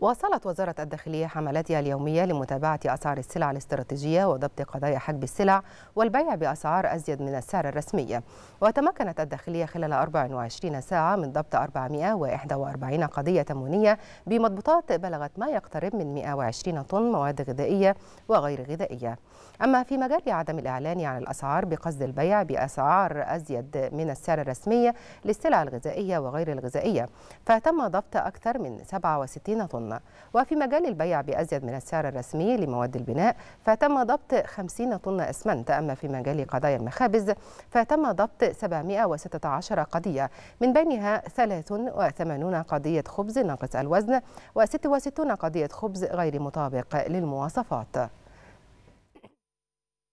واصلت وزارة الداخلية حملاتها اليومية لمتابعة أسعار السلع الاستراتيجية وضبط قضايا حجب السلع والبيع بأسعار أزيد من السعر الرسمي وتمكنت الداخلية خلال 24 ساعة من ضبط 441 قضية تموينية بمضبوطات بلغت ما يقترب من 120 طن مواد غذائية وغير غذائية أما في مجال عدم الإعلان عن الأسعار بقصد البيع بأسعار أزيد من السعر الرسمي للسلع الغذائية وغير الغذائية فتم ضبط أكثر من 67 طن العام وفي مجال البيع بأزيد من السعر الرسمي لمواد البناء فتم ضبط 50 طن أسمنت أما في مجال قضايا المخابز فتم ضبط 716 قضية من بينها 83 قضية خبز ناقص الوزن و66 قضية خبز غير مطابق للمواصفات